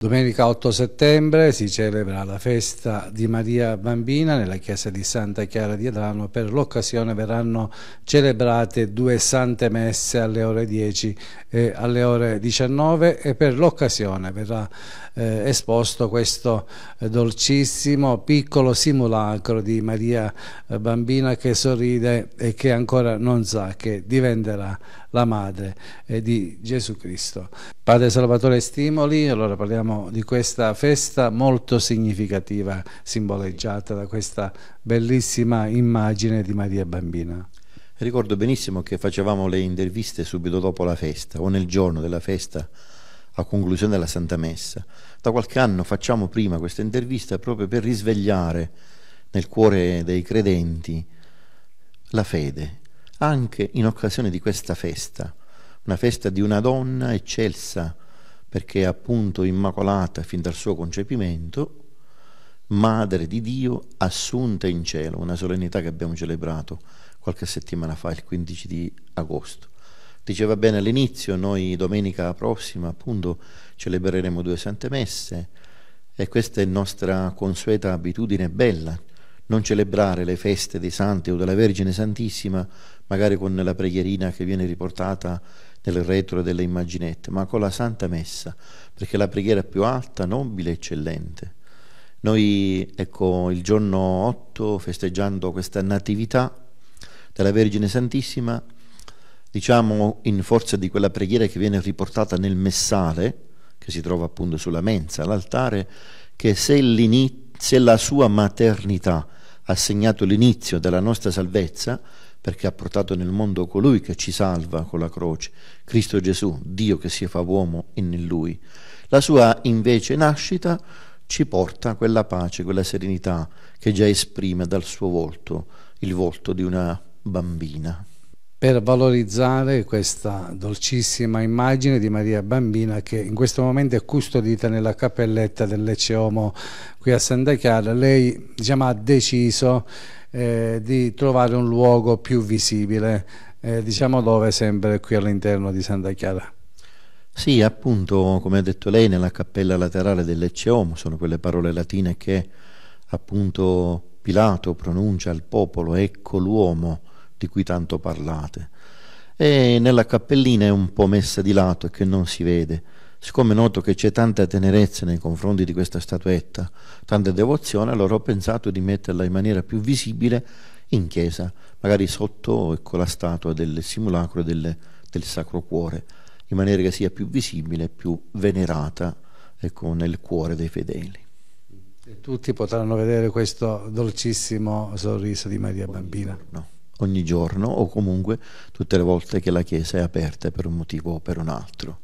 Domenica 8 settembre si celebra la festa di Maria Bambina nella chiesa di Santa Chiara di Adrano. Per l'occasione verranno celebrate due sante messe alle ore 10 e alle ore 19 e per l'occasione verrà eh, esposto questo eh, dolcissimo piccolo simulacro di Maria eh, Bambina che sorride e che ancora non sa che diventerà la madre eh, di Gesù Cristo. Padre Salvatore Stimoli, allora parliamo diciamo, di questa festa molto significativa, simboleggiata da questa bellissima immagine di Maria Bambina. Ricordo benissimo che facevamo le interviste subito dopo la festa o nel giorno della festa a conclusione della Santa Messa. Da qualche anno facciamo prima questa intervista proprio per risvegliare nel cuore dei credenti la fede, anche in occasione di questa festa, una festa di una donna eccelsa, perché è appunto immacolata fin dal suo concepimento, madre di Dio assunta in cielo, una solennità che abbiamo celebrato qualche settimana fa, il 15 di agosto. Diceva bene all'inizio, noi domenica prossima appunto celebreremo due sante messe e questa è nostra consueta abitudine bella, non celebrare le feste dei santi o della Vergine Santissima magari con la preghierina che viene riportata nel retro delle immaginette, ma con la Santa Messa, perché la preghiera più alta, nobile e eccellente. Noi, ecco, il giorno 8, festeggiando questa Natività della Vergine Santissima, diciamo in forza di quella preghiera che viene riportata nel messale, che si trova appunto sulla mensa, all'altare, che se, se la sua maternità ha segnato l'inizio della nostra salvezza, perché ha portato nel mondo colui che ci salva con la croce, Cristo Gesù, Dio che si fa uomo in lui. La sua invece nascita ci porta quella pace, quella serenità che già esprime dal suo volto il volto di una bambina per valorizzare questa dolcissima immagine di Maria Bambina che in questo momento è custodita nella cappelletta del Lecce qui a Santa Chiara. Lei diciamo, ha deciso eh, di trovare un luogo più visibile, eh, diciamo dove sempre qui all'interno di Santa Chiara. Sì, appunto, come ha detto lei, nella cappella laterale del Lecce sono quelle parole latine che appunto Pilato pronuncia al popolo, ecco l'uomo di cui tanto parlate. E nella cappellina è un po' messa di lato e che non si vede. Siccome noto che c'è tanta tenerezza nei confronti di questa statuetta, tanta devozione, allora ho pensato di metterla in maniera più visibile in chiesa, magari sotto ecco, la statua del simulacro del, del Sacro Cuore, in maniera che sia più visibile, più venerata ecco, nel cuore dei fedeli. E tutti potranno vedere questo dolcissimo sorriso di Maria Bambina ogni giorno o comunque tutte le volte che la Chiesa è aperta per un motivo o per un altro.